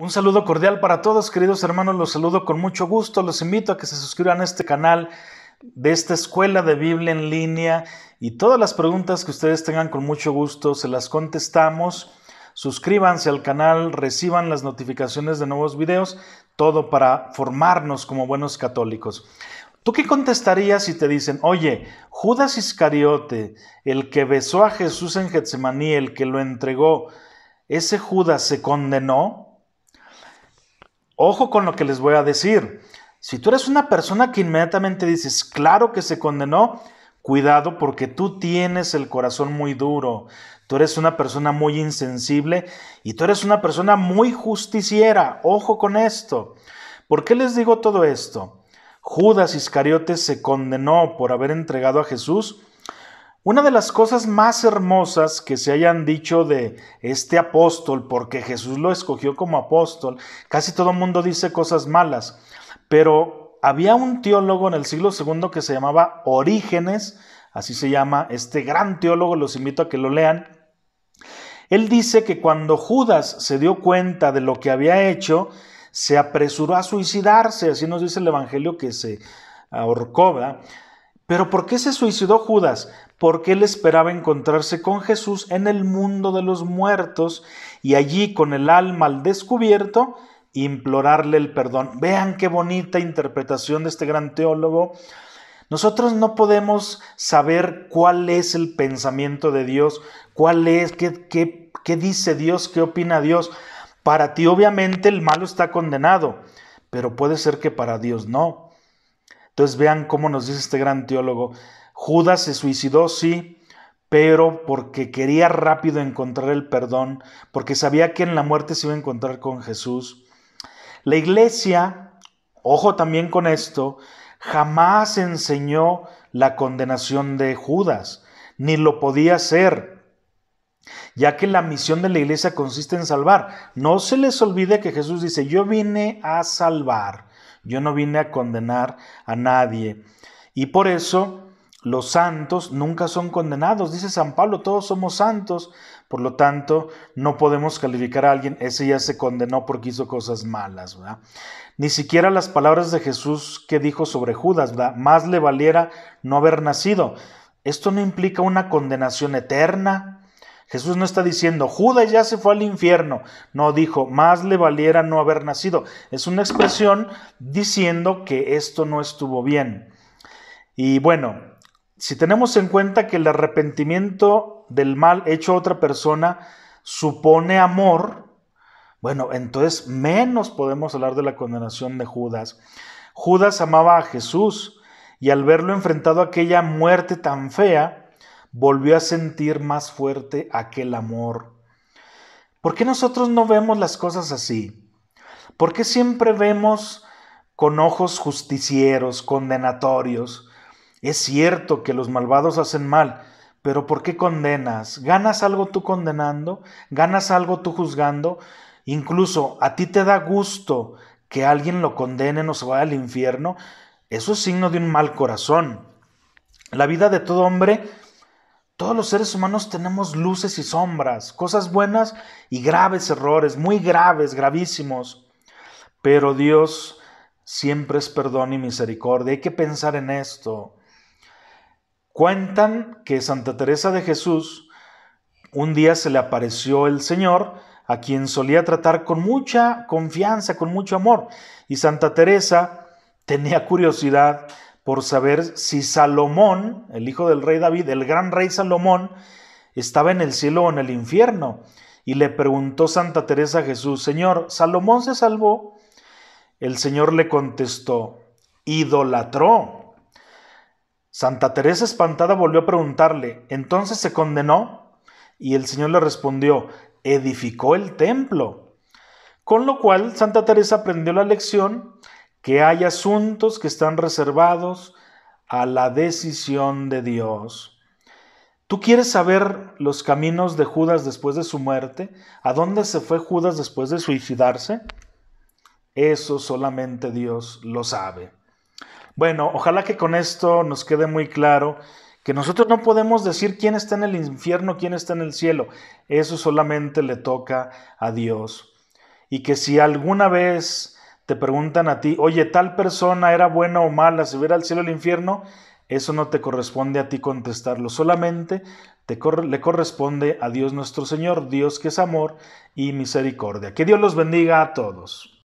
Un saludo cordial para todos, queridos hermanos, los saludo con mucho gusto, los invito a que se suscriban a este canal de esta escuela de Biblia en línea y todas las preguntas que ustedes tengan con mucho gusto se las contestamos. Suscríbanse al canal, reciban las notificaciones de nuevos videos, todo para formarnos como buenos católicos. ¿Tú qué contestarías si te dicen, oye, Judas Iscariote, el que besó a Jesús en Getsemaní, el que lo entregó, ese Judas se condenó? Ojo con lo que les voy a decir. Si tú eres una persona que inmediatamente dices, claro que se condenó, cuidado porque tú tienes el corazón muy duro, tú eres una persona muy insensible y tú eres una persona muy justiciera. Ojo con esto. ¿Por qué les digo todo esto? Judas Iscariote se condenó por haber entregado a Jesús una de las cosas más hermosas que se hayan dicho de este apóstol, porque Jesús lo escogió como apóstol, casi todo el mundo dice cosas malas, pero había un teólogo en el siglo II que se llamaba Orígenes, así se llama este gran teólogo, los invito a que lo lean. Él dice que cuando Judas se dio cuenta de lo que había hecho, se apresuró a suicidarse, así nos dice el Evangelio que se ahorcó, ¿verdad? Pero ¿por qué se suicidó Judas? Porque él esperaba encontrarse con Jesús en el mundo de los muertos y allí con el alma al descubierto implorarle el perdón. Vean qué bonita interpretación de este gran teólogo. Nosotros no podemos saber cuál es el pensamiento de Dios, cuál es, qué, qué, qué dice Dios, qué opina Dios. Para ti obviamente el malo está condenado, pero puede ser que para Dios no. Entonces vean cómo nos dice este gran teólogo, Judas se suicidó, sí, pero porque quería rápido encontrar el perdón, porque sabía que en la muerte se iba a encontrar con Jesús. La iglesia, ojo también con esto, jamás enseñó la condenación de Judas, ni lo podía hacer, ya que la misión de la iglesia consiste en salvar. No se les olvide que Jesús dice, yo vine a salvar yo no vine a condenar a nadie. Y por eso los santos nunca son condenados. Dice San Pablo, todos somos santos, por lo tanto no podemos calificar a alguien, ese ya se condenó porque hizo cosas malas, Ni siquiera las palabras de Jesús que dijo sobre Judas, Más le valiera no haber nacido. Esto no implica una condenación eterna, Jesús no está diciendo, Judas ya se fue al infierno. No dijo, más le valiera no haber nacido. Es una expresión diciendo que esto no estuvo bien. Y bueno, si tenemos en cuenta que el arrepentimiento del mal hecho a otra persona supone amor, bueno, entonces menos podemos hablar de la condenación de Judas. Judas amaba a Jesús y al verlo enfrentado a aquella muerte tan fea, volvió a sentir más fuerte aquel amor. ¿Por qué nosotros no vemos las cosas así? ¿Por qué siempre vemos con ojos justicieros, condenatorios? Es cierto que los malvados hacen mal, pero ¿por qué condenas? ¿Ganas algo tú condenando? ¿Ganas algo tú juzgando? Incluso a ti te da gusto que alguien lo condene o se vaya al infierno. Eso es signo de un mal corazón. La vida de todo hombre todos los seres humanos tenemos luces y sombras, cosas buenas y graves errores, muy graves, gravísimos. Pero Dios siempre es perdón y misericordia. Hay que pensar en esto. Cuentan que Santa Teresa de Jesús un día se le apareció el Señor, a quien solía tratar con mucha confianza, con mucho amor. Y Santa Teresa tenía curiosidad por saber si Salomón, el hijo del rey David, el gran rey Salomón, estaba en el cielo o en el infierno. Y le preguntó Santa Teresa a Jesús, Señor, ¿Salomón se salvó? El Señor le contestó, idolatró. Santa Teresa espantada volvió a preguntarle, ¿entonces se condenó? Y el Señor le respondió, edificó el templo. Con lo cual Santa Teresa aprendió la lección que hay asuntos que están reservados a la decisión de Dios. ¿Tú quieres saber los caminos de Judas después de su muerte? ¿A dónde se fue Judas después de suicidarse? Eso solamente Dios lo sabe. Bueno, ojalá que con esto nos quede muy claro que nosotros no podemos decir quién está en el infierno, quién está en el cielo. Eso solamente le toca a Dios. Y que si alguna vez te preguntan a ti, oye, tal persona era buena o mala, si hubiera al cielo o al infierno, eso no te corresponde a ti contestarlo, solamente le corresponde a Dios nuestro Señor, Dios que es amor y misericordia. Que Dios los bendiga a todos.